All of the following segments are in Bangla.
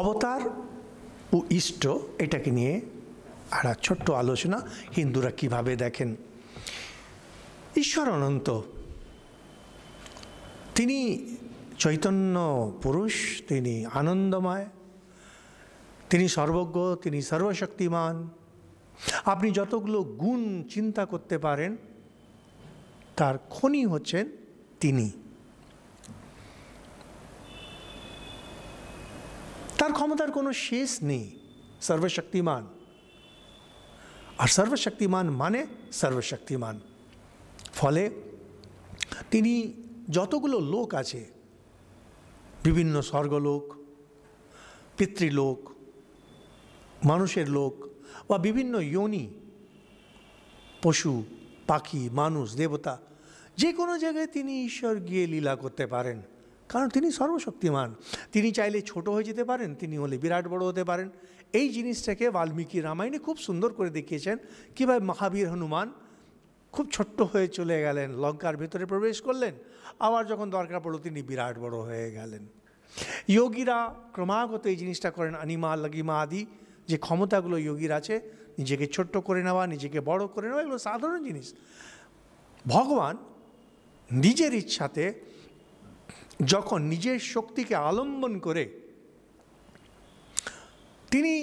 অবতার ও ইষ্ট এটাকে নিয়ে আর ছোট্ট আলোচনা হিন্দুরা কিভাবে দেখেন ঈশ্বর অনন্ত তিনি চৈতন্য পুরুষ তিনি আনন্দময় তিনি সর্বজ্ঞ তিনি সর্বশক্তিমান আপনি যতগুলো গুণ চিন্তা করতে পারেন তার খনি হচ্ছেন তিনি তার ক্ষমতার কোনো শেষ নেই সর্বশক্তিমান আর সর্বশক্তিমান মানে সর্বশক্তিমান ফলে তিনি যতগুলো লোক আছে বিভিন্ন স্বর্গলোক পিতৃলোক মানুষের লোক বা বিভিন্ন ইয়নি পশু পাখি মানুষ দেবতা যে কোনো জায়গায় তিনি ঈশ্বর গিয়ে লীলা করতে পারেন কারণ তিনি সর্বশক্তিমান তিনি চাইলে ছোট হয়ে যেতে পারেন তিনি হলে বিরাট বড় হতে পারেন এই জিনিসটাকে বাল্মীকি রামায়ণে খুব সুন্দর করে দেখিয়েছেন কীভাবে মহাবীর হনুমান খুব ছোট্ট হয়ে চলে গেলেন লঙ্কার ভেতরে প্রবেশ করলেন আবার যখন দরকার পড়ল তিনি বিরাট বড় হয়ে গেলেন যোগীরা ক্রমাগত এই জিনিসটা করেন আনিমা লগিমা আদি যে ক্ষমতাগুলো যোগীর আছে নিজেকে ছোট্ট করে নেওয়া নিজেকে বড় করে নেওয়া এগুলো সাধারণ জিনিস ভগবান নিজের ইচ্ছাতে যখন নিজের শক্তিকে আলম্বন করে তিনি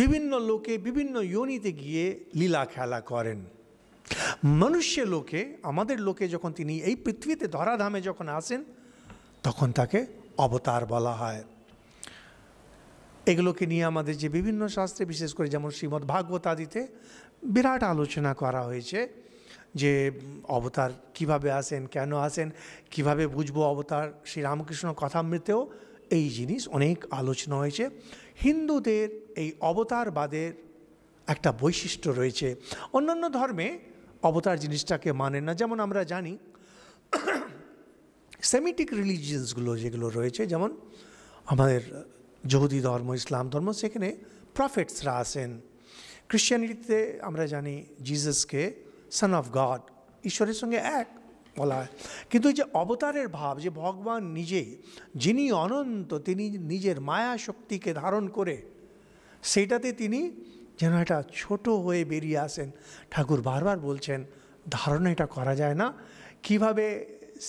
বিভিন্ন লোকে বিভিন্ন ইউনিতে গিয়ে লীলা খেলা করেন মনুষ্য লোকে আমাদের লোকে যখন তিনি এই পৃথিবীতে ধরাধামে যখন আসেন তখন তাকে অবতার বলা হয় এগুলোকে নিয়ে আমাদের যে বিভিন্ন শাস্ত্রে বিশেষ করে যেমন শ্রীমদ্ বিরাট আলোচনা করা হয়েছে যে অবতার কিভাবে আসেন কেন আসেন কিভাবে বুঝবো অবতার শ্রীরামকৃষ্ণ কথামৃতেও এই জিনিস অনেক আলোচনা হয়েছে হিন্দুদের এই অবতারবাদের একটা বৈশিষ্ট্য রয়েছে অন্যান্য ধর্মে অবতার জিনিসটাকে মানেন না যেমন আমরা জানি সেমিটিক রিলিজিয়ান্সগুলো যেগুলো রয়েছে যেমন আমাদের যহুদি ধর্ম ইসলাম ধর্ম সেখানে প্রফেটসরা আসেন ক্রিশ্চিয়ানিটিতে আমরা জানি জিজাসকে সন অফ গড ঈশ্বরের সঙ্গে এক বলা হয় কিন্তু এই যে অবতারের ভাব যে ভগবান নিজে যিনি অনন্ত তিনি নিজের মায়া শক্তিকে ধারণ করে সেইটাতে তিনি যেন এটা ছোট হয়ে বেরিয়ে আসেন ঠাকুর বারবার বলছেন ধারণা এটা করা যায় না কিভাবে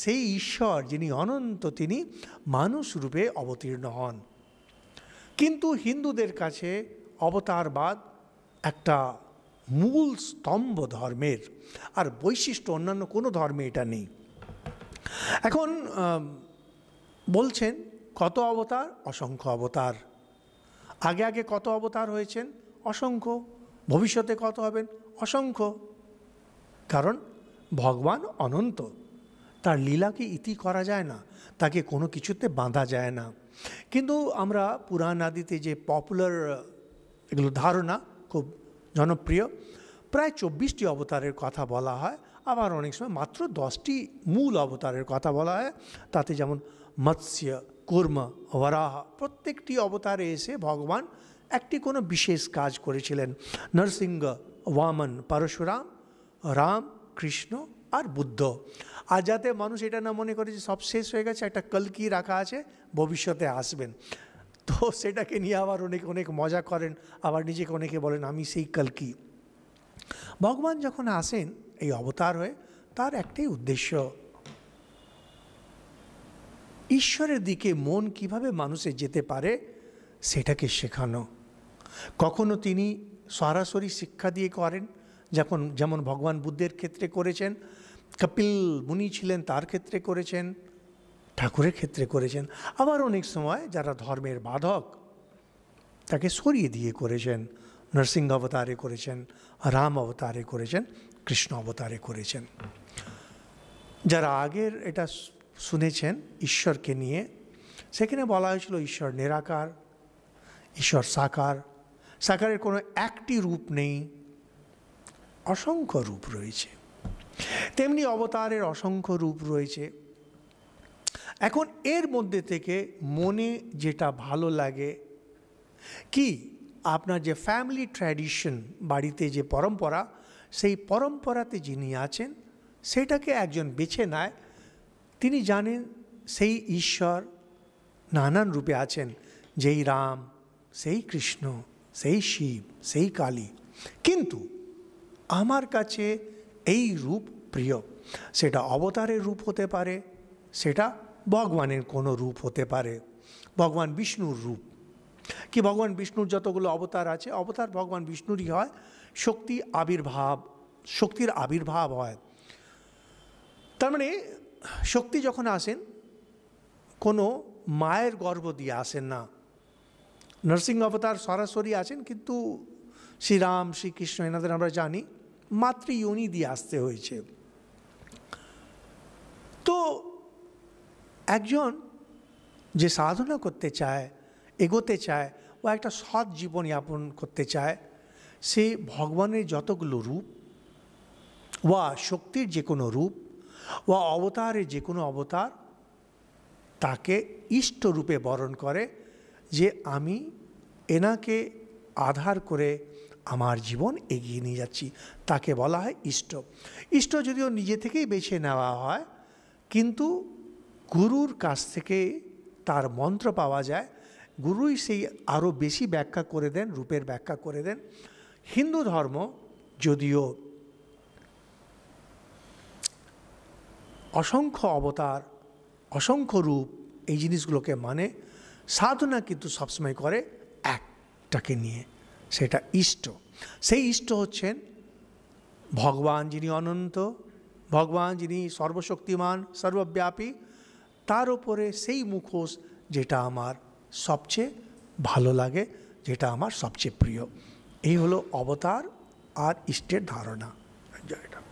সেই ঈশ্বর যিনি অনন্ত তিনি মানুষ রূপে অবতীর্ণ হন কিন্তু হিন্দুদের কাছে অবতারবাদ একটা মূল স্তম্ভ ধর্মের আর বৈশিষ্ট্য অন্যান্য কোনো ধর্মে এটা নেই এখন বলছেন কত অবতার অসংখ্য অবতার আগে আগে কত অবতার হয়েছেন অসংখ্য ভবিষ্যতে কত হবেন অসংখ্য কারণ ভগবান অনন্ত তার লীলাকে ইতি করা যায় না তাকে কোনো কিছুতে বাঁধা যায় না কিন্তু আমরা পুরাণ আদিতে যে পপুলার এগুলো ধারণা খুব জনপ্রিয় প্রায় চব্বিশটি অবতারের কথা বলা হয় আবার অনেক সময় মাত্র দশটি মূল অবতারের কথা বলা হয় তাতে যেমন মৎস্য কর্ম বরাহ প্রত্যেকটি অবতারে এসে ভগবান একটি কোনো বিশেষ কাজ করেছিলেন নরসিংহ ওয়ামন পরশুরাম রাম কৃষ্ণ আর বুদ্ধ আর যাতে মানুষ এটা না মনে করে যে সব শেষ হয়ে গেছে একটা কলকি রাখা আছে ভবিষ্যতে আসবেন তো সেটাকে নিয়ে আবার অনেকে অনেক মজা করেন আবার নিজেকে অনেকে বলেন আমি সেই কালকি ভগবান যখন আসেন এই অবতার হয়ে তার একটাই উদ্দেশ্য ঈশ্বরের দিকে মন কিভাবে মানুষে যেতে পারে সেটাকে শেখানো কখনো তিনি সরাসরি শিক্ষা দিয়ে করেন যখন যেমন ভগবান বুদ্ধের ক্ষেত্রে করেছেন কপিল মুনি ছিলেন তার ক্ষেত্রে করেছেন ঠাকুরের ক্ষেত্রে করেছেন আবার অনেক সময় যারা ধর্মের বাধক তাকে সরিয়ে দিয়ে করেছেন নরসিংহ অবতারে করেছেন রাম অবতারে করেছেন কৃষ্ণ অবতারে করেছেন যারা আগের এটা শুনেছেন ঈশ্বরকে নিয়ে সেখানে বলা হয়েছিল ঈশ্বর নিরাকার ঈশ্বর সাকার সাকারের কোনো একটি রূপ নেই অসংখ্য রূপ রয়েছে তেমনি অবতারের অসংখ্য রূপ রয়েছে এখন এর মধ্যে থেকে মনে যেটা ভালো লাগে কি আপনার যে ফ্যামিলি ট্র্যাডিশন বাড়িতে যে পরম্পরা সেই পরম্পরাতে যিনি আছেন সেটাকে একজন বেছে নেয় তিনি জানেন সেই ঈশ্বর নানান রূপে আছেন যেই রাম সেই কৃষ্ণ সেই শিব সেই কালী কিন্তু আমার কাছে এই রূপ প্রিয় সেটা অবতারের রূপ হতে পারে সেটা ভগবানের কোনো রূপ হতে পারে ভগবান বিষ্ণুর রূপ কি ভগবান বিষ্ণুর যতগুলো অবতার আছে অবতার ভগবান বিষ্ণুরই হয় শক্তি আবির্ভাব শক্তির আবির্ভাব হয় তার মানে শক্তি যখন আসেন কোনো মায়ের গর্ব দিয়ে আসেন না নরসিংহ অবতার সরাসরি আছেন কিন্তু শ্রীরাম শ্রীকৃষ্ণ এনাদের আমরা জানি মাতৃ ইউনি দিয়ে আসতে হয়েছে তো একজন যে সাধনা করতে চায় এগোতে চায় ও একটা সৎ জীবন যাপন করতে চায় সে ভগবানের যতগুলো রূপ বা শক্তির যে কোনো রূপ বা অবতারের যে কোনো অবতার তাকে ইষ্ট রূপে বরণ করে যে আমি এনাকে আধার করে আমার জীবন এগিয়ে নিয়ে যাচ্ছি তাকে বলা হয় ইষ্ট ইষ্ট যদিও নিজে থেকেই বেছে নেওয়া হয় কিন্তু গুরুর কাছ থেকে তার মন্ত্র পাওয়া যায় গুরুই সেই আরও বেশি ব্যাখ্যা করে দেন রূপের ব্যাখ্যা করে দেন হিন্দু ধর্ম যদিও অসংখ্য অবতার অসংখ্য রূপ এই জিনিসগুলোকে মানে সাধনা কিন্তু সবসময় করে একটাকে নিয়ে সেটা ইষ্ট সেই ইষ্ট হচ্ছেন ভগবান যিনি অনন্ত ভগবান যিনি সর্বশক্তিমান সর্বব্যাপী তার ওপরে সেই মুখোশ যেটা আমার সবচেয়ে ভালো লাগে যেটা আমার সবচেয়ে প্রিয় এই হলো অবতার আর ইষ্টের ধারণা জয়টা